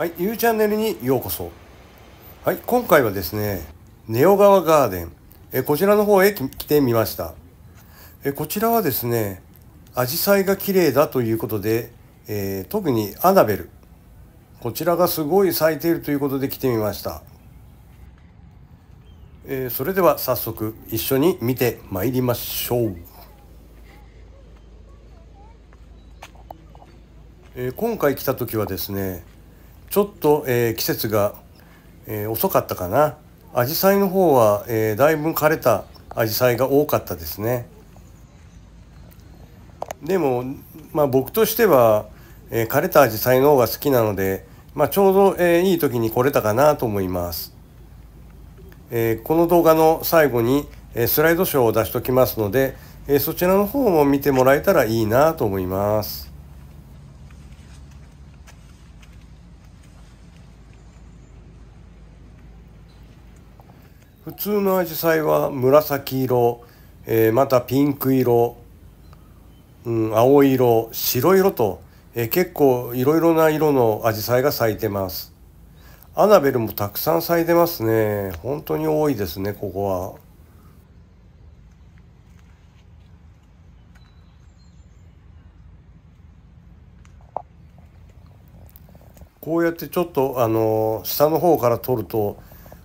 はい、ゆうチャンネルにようこそ。はい、今回はですね、ネオ川ガーデン、えこちらの方へ来てみました。えこちらはですね、アジサイが綺麗だということで、えー、特にアナベル、こちらがすごい咲いているということで来てみました。えー、それでは早速一緒に見てまいりましょう。えー、今回来た時はですねちょっと、えー、季節が、えー、遅かったかなアジサイの方は、えー、だいぶ枯れたアジサイが多かったですねでも、まあ、僕としては、え枯れたアジサイの方が好きなので、まあ、ちょうど、えいい時に来れたかなと思います、えこの動画の最後に、えスライドショーを出しときますので、えそちらの方も見てもらえたらいいなと思います普通のアジサイは紫色、えー、またピンク色、うん、青色白色と、えー、結構いろいろな色のアジサイが咲いてますアナベルもたくさん咲いてますね本当に多いですねここはこうやってちょっとあの下の方から撮ると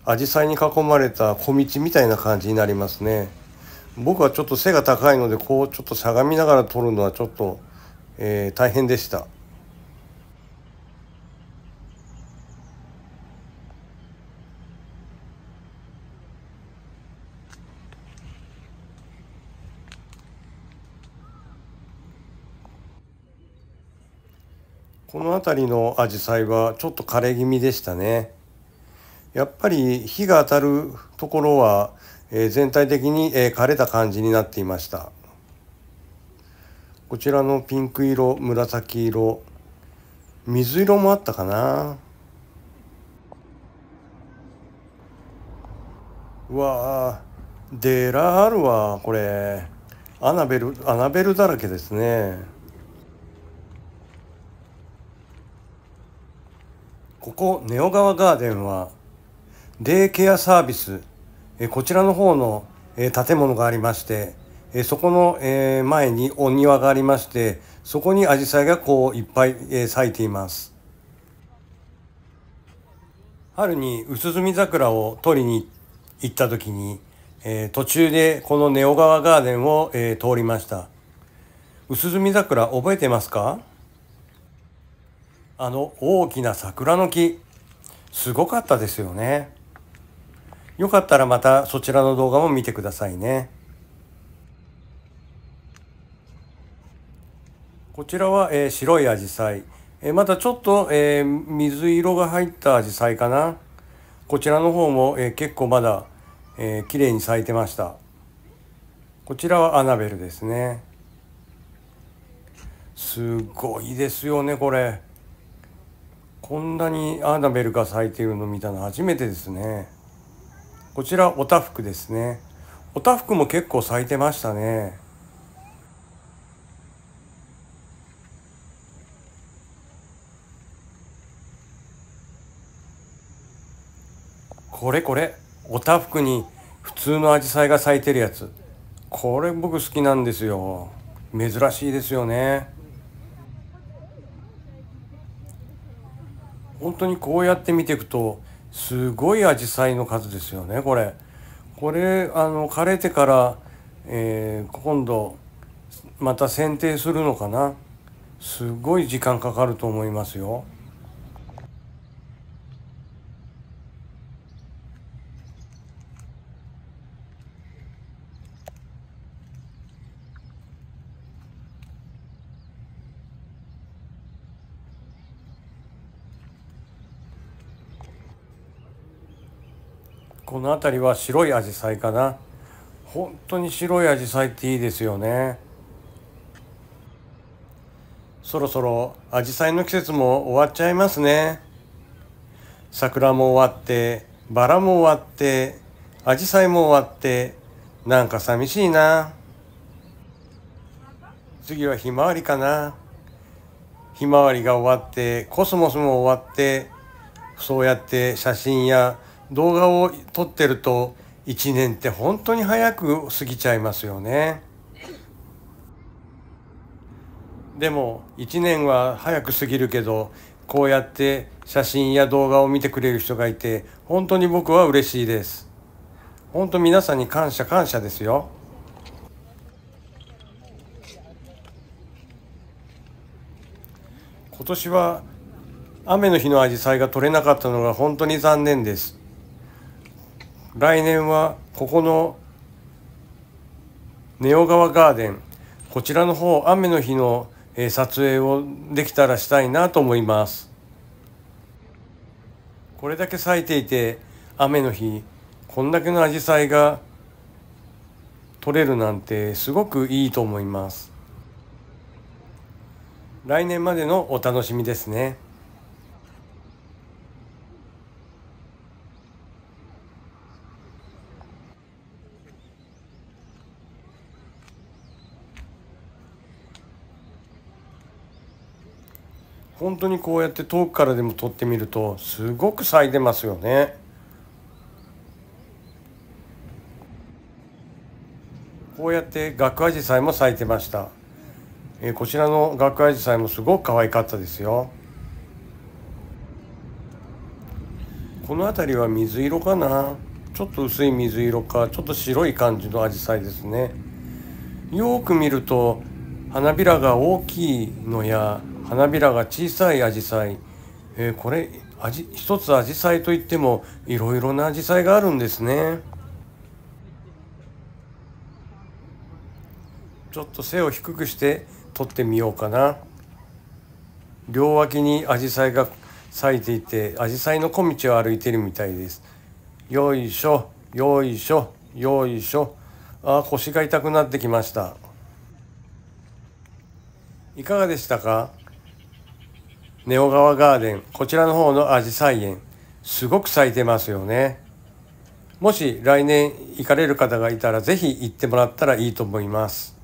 紫陽花に囲まれた小道みたいな感じになりますね僕はちょっと背が高いのでこうちょっとしゃがみながら撮るのはちょっと、えー、大変でしたこの辺りのアジサイはちょっと枯れ気味でしたねやっぱり火が当たるところは、えー、全体的に、えー、枯れた感じになっていましたこちらのピンク色紫色水色もあったかなうわあ、デラールはこれアナベルアナベルだらけですねここネオ川ガーデンはデイケアサービス、えこちらの方の、え建物がありまして、えそこの、え前にお庭がありまして、そこにアジサイがこういっぱい、え咲いています。春に薄墨桜を取りに行った時に、え途中でこのネオ川ガーデンを、え通りました。薄墨桜覚えてますかあの大きな桜の木、すごかったですよね。よかったらまたそちらの動画も見てくださいね。こちらは、えー、白いアジサイ。えー、またちょっと、えー、水色が入ったアジサイかな。こちらの方も、えー、結構まだ、えー、綺麗に咲いてました。こちらはアナベルですね。すごいですよね、これ。こんなにアナベルが咲いているの見たの初めてですね。こちらおたふくですねおたふくも結構咲いてましたねこれこれおたふくに普通のアジサイが咲いてるやつこれ僕好きなんですよ珍しいですよね本当にこうやって見ていくとすごい紫陽花の数ですよねこれ。これあの枯れてから、えー、今度また剪定するのかなすごい時間かかると思いますよ。この辺りは白いアジサイかな本当に白いアジサイっていいですよねそろそろアジサイの季節も終わっちゃいますね桜も終わってバラも終わってアジサイも終わってなんか寂しいな次はひまわりかなひまわりが終わってコスモスも終わってそうやって写真や動画を撮ってると1年って本当に早く過ぎちゃいますよねでも1年は早く過ぎるけどこうやって写真や動画を見てくれる人がいて本当に僕は嬉しいです本当皆さんに感謝感謝ですよ今年は雨の日のアジサイが取れなかったのが本当に残念です来年はここのネオ川ガーデンこちらの方雨の日の撮影をできたらしたいなと思いますこれだけ咲いていて雨の日こんだけのアジサイが取れるなんてすごくいいと思います来年までのお楽しみですね本当にこうやって遠くからでも撮ってみるとすごく咲いてますよね。こうやって学アジサイも咲いてました。えこちらの学アジサイもすごく可愛かったですよ。この辺りは水色かなちょっと薄い水色かちょっと白い感じのアジサイですねよく見ると花びらが大きいのや花びらが小さいアジサイ、えこれ一つアジサイといってもいろいろなアジサイがあるんですねちょっと背を低くして撮ってみようかな両脇にアジサイが咲いていてアジサイの小道を歩いてるみたいですよいしょよいしょよいしょあ腰が痛くなってきましたいかがでしたかネオ川ガーデンこちらの方のアジサイ園すごく咲いてますよねもし来年行かれる方がいたら是非行ってもらったらいいと思います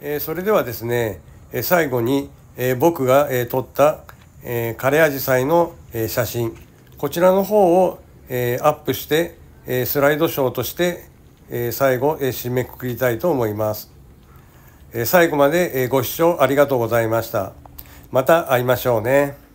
えそれではですね、え最後に、え僕が、え撮った、え枯れアジサイの、え写真こちらの方を、えアップして、えスライドショーとして、え最後、え締めくくりたいと思います。え最後まで、えご視聴ありがとうございました。また会いましょうね。